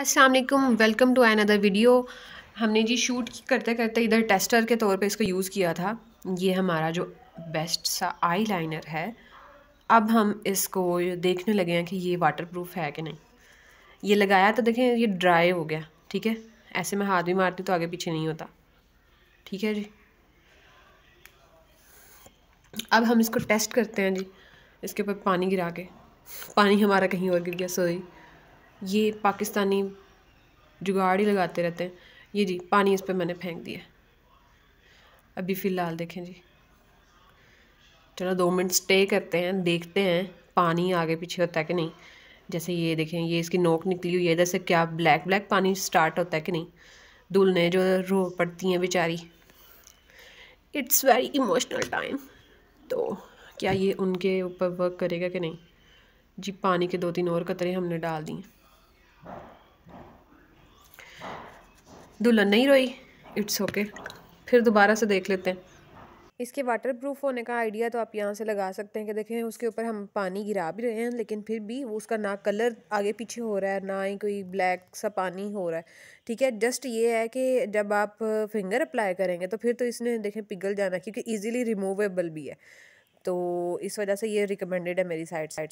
Aslam welcome to another video हमने जी shoot करते करते इधर टेस्टर के तौर पे इसको यूज़ किया था ये हमारा जो बेस्ट सा आई लाइनर है अब हम इसको देखने लगे हैं कि ये वाटर प्रूफ है कि नहीं ये लगाया तो देखें ये ड्राई हो गया ठीक है ऐसे में हाथ भी मारती तो आगे पीछे नहीं होता ठीक है जी अब हम इसको टेस्ट करते हैं जी इसके ऊपर पानी गिरा के पानी हमारा कहीं और गिर गया सॉरी ये पाकिस्तानी जुगाड़ ही लगाते रहते हैं ये जी पानी इस पर मैंने फेंक दिया अभी फ़िलहाल देखें जी चलो दो मिनट स्टे करते हैं देखते हैं पानी आगे पीछे होता है कि नहीं जैसे ये देखें ये इसकी नोक निकली हुई है इधर से क्या ब्लैक ब्लैक पानी स्टार्ट होता है कि नहीं धुलने जो रो पड़ती हैं बेचारी इट्स वेरी इमोशनल टाइम तो क्या ये उनके ऊपर वर्क करेगा कि नहीं जी पानी के दो तीन और कतरे हमने डाल दिए दुल्हन नहीं रोई इट्स ओके फिर दोबारा से देख लेते हैं इसके वाटर प्रूफ होने का आइडिया तो आप यहाँ से लगा सकते हैं कि देखें उसके ऊपर हम पानी गिरा भी रहे हैं लेकिन फिर भी वो उसका ना कलर आगे पीछे हो रहा है ना ही कोई ब्लैक सा पानी हो रहा है ठीक है जस्ट ये है कि जब आप फिंगर अप्लाई करेंगे तो फिर तो इसने देखें पिघल जाना क्योंकि ईजिली रिमूवेबल भी है तो इस वजह से ये रिकमेंडेड है मेरी साइड साइड